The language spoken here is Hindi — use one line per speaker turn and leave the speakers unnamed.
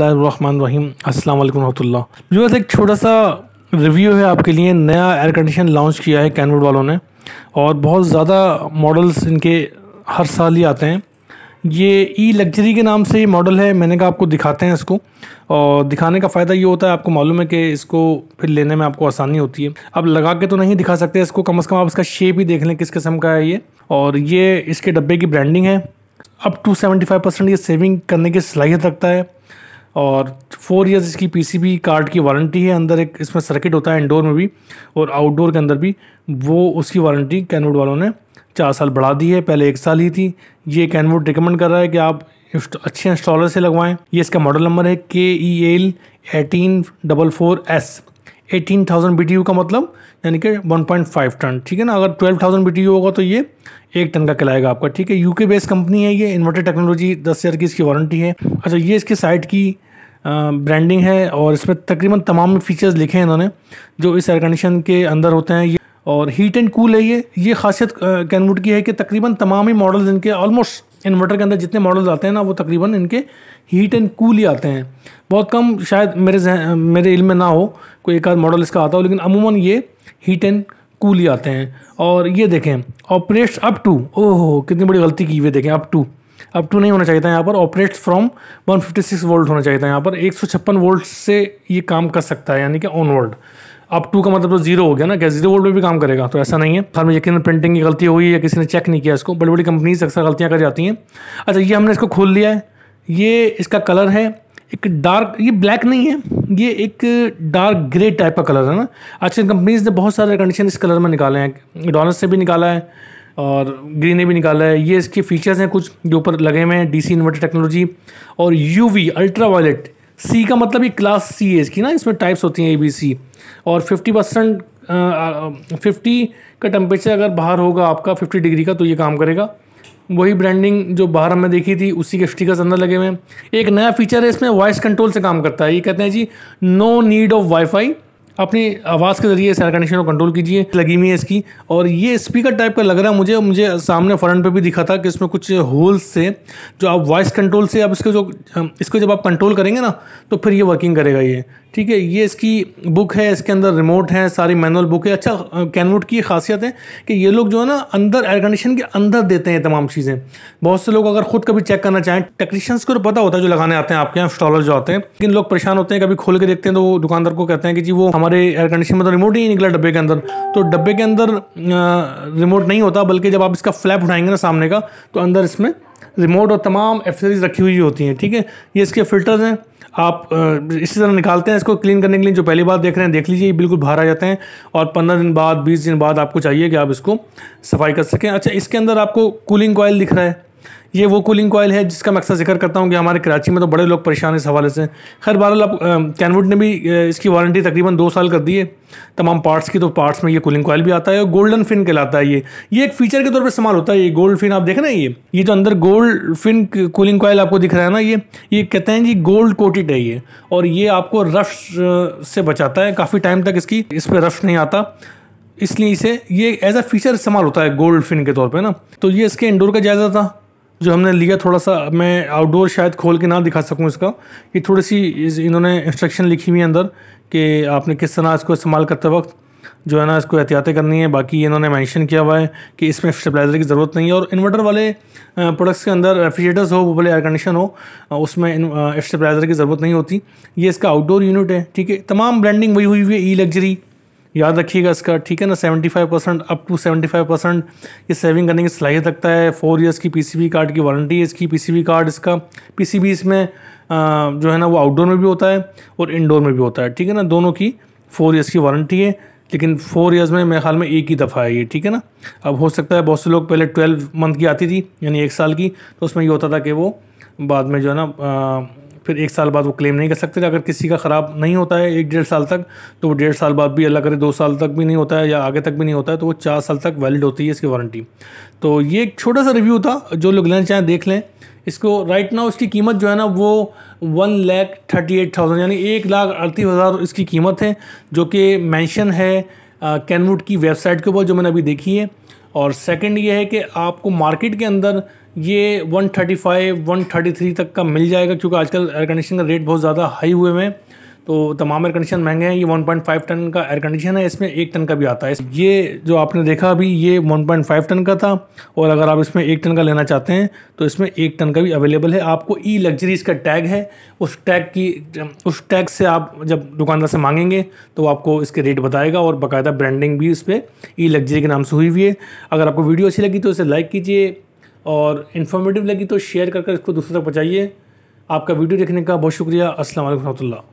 रहीम अस्सलाम वालेकुम रहमतुल्लाह मेरे एक छोटा सा रिव्यू है आपके लिए नया एयर कंडीशन लॉन्च किया है कैनवुड वालों ने और बहुत ज़्यादा मॉडल्स इनके हर साल ही आते हैं ये ई लग्जरी के नाम से ये मॉडल है मैंने कहा आपको दिखाते हैं इसको और दिखाने का फ़ायदा ये होता है आपको मालूम है कि इसको फिर लेने में आपको आसानी होती है अब लगा के तो नहीं दिखा सकते इसको कम से कम आप इसका शेप ही देख लें किस किस्म का है ये और ये इसके डब्बे की ब्रांडिंग है अप टू फाइव परसेंट ये सेविंग करने की सलाहियत रखता है और फोर इयर्स इसकी पीसीबी कार्ड की वारंटी है अंदर एक इसमें सर्किट होता है इंडोर में भी और आउटडोर के अंदर भी वो उसकी वारंटी कैनवुड वालों ने चार साल बढ़ा दी है पहले एक साल ही थी ये कैनवुड रिकमेंड कर रहा है कि आप अच्छे इंस्टॉलर से लगवाएं ये इसका मॉडल नंबर है K E L eighteen double four S eighteen thousand B का मतलब यानी कि 1.5 टन ठीक है ना अगर 12,000 थाउजेंड होगा तो ये एक टन का कहलाएगा आपका ठीक है यूके बेस्ड कंपनी है ये इन्वर्टर टेक्नोलॉजी दस हज़ार की इसकी वारंटी है अच्छा ये इसके साइट की ब्रांडिंग है और इसमें तकरीबन तमाम फीचर्स लिखे हैं इन्होंने जो इस एयर कंडीशन के अंदर होते हैं ये और हीट एंड कूल है ये ये खासियत कैनवुड की है कि तकरीबन तमाम ही मॉडल्स इनके ऑलमोस्ट इन्वर्टर के अंदर जितने मॉडल्स आते हैं ना वो तकरीबन इनके हीट एंड कूल ही आते हैं बहुत कम शायद मेरे मेरे इल्म में ना हो कोई एक आध मॉडल इसका आता हो लेकिन अमूमन ये हीट एंड कूल ही आते हैं और ये देखें ऑपरेट्स अप टू ओहो कितनी बड़ी गलती की हुई देखें अप टू अप टू नहीं होना चाहिए था यहाँ पर ऑपरेट्स फ्रॉम 156 वोल्ट होना चाहिए था यहाँ पर 156 वोल्ट से ये काम कर सकता है यानी कि ऑन वोल्ट अब टू का मतलब तो जीरो हो गया ना क्या जीरो वोल्ट में भी काम करेगा तो ऐसा नहीं है हर में यकीन प्रिंटिंग की गलती हुई या किसी ने चेक नहीं किया इसको बड़ी बड़ी कंपनीज अक्सर गलतियाँ कर जाती हैं अच्छा ये हमने इसको खोल लिया है ये इसका कलर है एक डार्क ये ब्लैक नहीं है ये एक डार्क ग्रे टाइप का कलर है ना अच्छा कंपनीज ने बहुत सारे कंडीशन इस कलर में निकाले हैं डॉनस से भी निकाला है और ग्रीन ने भी निकाला है ये इसके फीचर्स हैं कुछ जो ऊपर लगे हुए हैं डीसी इन्वर्टर टेक्नोलॉजी और यूवी अल्ट्रा वायलेट सी का मतलब ये क्लास सी एज की ना इसमें टाइप्स होती हैं ए बी सी और फिफ्टी परसेंट फिफ्टी का टेम्परेचर अगर बाहर होगा आपका फिफ्टी डिग्री का तो ये काम करेगा वही ब्रांडिंग जो बाहर हमने देखी थी उसी के स्टिकर्स अंदर लगे हुए हैं एक नया फीचर है इसमें वॉइस कंट्रोल से काम करता है ये कहते हैं जी नो नीड ऑफ वाईफाई अपनी आवाज़ के ज़रिए इस एयर कंडीशन को कंट्रोल कीजिए लगी हुई है इसकी और ये स्पीकर टाइप का लग रहा है मुझे मुझे सामने फ्रंट पे भी दिखा था कि इसमें कुछ होल्स से जो आप वॉइस कंट्रोल से आप इसके जो इसको जब आप कंट्रोल करेंगे ना तो फिर ये वर्किंग करेगा ये ठीक है ये इसकी बुक है इसके अंदर रिमोट है सारी मैनुअल बुक है अच्छा कैनवुड की खासियत है कि ये लोग जो है ना अंदर एयर कंडीशन के अंदर देते हैं तमाम चीज़ें बहुत से लोग अगर खुद कभी चेक करना चाहें टेक्नीशियंस को तो पता होता है जो लगाने आते हैं आपके यहाँ स्टॉलर जो आते हैं लेकिन लोग परेशान होते हैं कभी खोल के देखते हैं तो दुकानदार को कहते हैं कि जी वो हमारे एयर कंडीशन में तो रिमोट ही निकला डब्बे के अंदर तो डब्बे के अंदर रिमोट नहीं होता बल्कि जब आप इसका फ्लैप उठाएंगे ना सामने का तो अंदर इसमें रिमोट और तमाम एफसरीज रखी हुई होती हैं ठीक है ये इसके फ़िल्टर्स हैं आप इसी तरह निकालते हैं इसको क्लीन करने के लिए जो पहली बार देख रहे हैं देख लीजिए ये बिल्कुल बाहर आ जाते हैं और पंद्रह दिन बाद बीस दिन बाद आपको चाहिए कि आप इसको सफाई कर सकें अच्छा इसके अंदर आपको कूलिंग कोयल दिख रहा है ये वो कूलिंग कॉयल है जिसका मैं अक्सर जिक्र करता हूँ कि हमारे कराची में तो बड़े लोग परेशान इस हवाले से खैर बहर आप कैनवुड ने भी इसकी वारंटी तकरीबन दो साल कर दी है तमाम पार्ट्स की तो पार्ट्स में ये कूलिंग कॉयल भी आता है और गोल्डन फिन कहलाता है ये ये एक फीचर के तौर पर इस्तेमाल होता है ये गोल्ड फिन आप देख रहे हैं ये ये जो अंदर गोल्ड फिन कूलिंग कॉयल आपको दिख रहा है ना ये ये कहते हैं जी गोल्ड कोटेड है ये और ये आपको रफ़ से बचाता है काफ़ी टाइम तक इसकी इस पर रफ नहीं आता इसलिए इसे ये एज अ फीचर इस्तेमाल होता है गोल्ड फिन के तौर पे ना तो ये इसके इंडोर का जायज़ा था जो हमने लिया थोड़ा सा मैं आउटडोर शायद खोल के ना दिखा सकूँ इसका कि थोड़ी सी इन्होंने इंस्ट्रक्शन लिखी हुई है अंदर कि आपने किस तरह इसको इस्तेमाल करते वक्त जो है ना इसको एहतियातें करनी है बाकी इन्होंने मेंशन किया हुआ है कि इसमें स्टेबलाइज़र की ज़रूरत नहीं है और इन्वर्टर वाले प्रोडक्ट्स के अंदर रेफ्रिजरेटर्स हो वो भले एयर कंडीशन हो उसमें स्टेबलाइज़र की ज़रूरत नहीं होती ये इसका आउटडोर यूनिट है ठीक है तमाम ब्रांडिंग वही हुई हुई है ई लग्जरी याद रखिएगा इसका ठीक है ना 75 परसेंट अप टू 75 परसेंट ये सेविंग करने की सलाहियत रखता है फोर इयर्स की पीसीबी कार्ड की वारंटी है इसकी पीसीबी कार्ड इसका पीसीबी इसमें जो है ना वो आउटडोर में भी होता है और इनडोर में भी होता है ठीक है ना दोनों की फोर ईयर्स की वारंटी है लेकिन फोर ईयर्स में मेरे ख्याल में एक ही दफ़ा है ये ठीक है ना अब हो सकता है बहुत से लोग पहले ट्वेल्व मंथ की आती थी यानी एक साल की तो उसमें ये होता था कि वो बाद में जो है ना फिर एक साल बाद वो क्लेम नहीं कर सकते अगर किसी का ख़राब नहीं होता है एक डेढ़ साल तक तो वो डेढ़ साल बाद भी अल्लाह करे दो साल तक भी नहीं होता है या आगे तक भी नहीं होता है तो वो चार साल तक वैलिड होती है इसकी वारंटी तो ये एक छोटा सा रिव्यू था जो लोग लेना चाहें देख लें इसको राइट नाउ इसकी कीमत जो है ना वो one lakh thirty eight thousand यानी एक लाख अड़तीस हज़ार इसकी कीमत है जो कि मैंशन है कैनवुड की वेबसाइट के ऊपर जो मैंने अभी देखी है और सेकंड ये है कि आपको मार्केट के अंदर ये 135, 133 तक का मिल जाएगा क्योंकि आजकल एयर कंडीशन का रेट बहुत ज़्यादा हाई हुए हैं तो तमाम एयर कंडीशन महंगे हैं ये 1.5 टन का एयर कंडीशन है इसमें एक टन का भी आता है ये जो आपने देखा अभी ये 1.5 टन का था और अगर आप इसमें एक टन का लेना चाहते हैं तो इसमें एक टन का भी अवेलेबल है आपको ई लग्जरी इसका टैग है उस टैग की उस टैग से आप जब दुकानदार से मांगेंगे तो आपको इसके रेट बताएगा और बाकायदा ब्रांडिंग भी इस पर ई लग्जरी के नाम से हुई हुई है अगर आपको वीडियो अच्छी लगी तो इसे लाइक कीजिए और इन्फॉर्मेटिव लगी तो शेयर कर कर इसको दूसरों तक पहुँचाइए आपका वीडियो देखने का बहुत शुक्रिया असल वरहमल्ला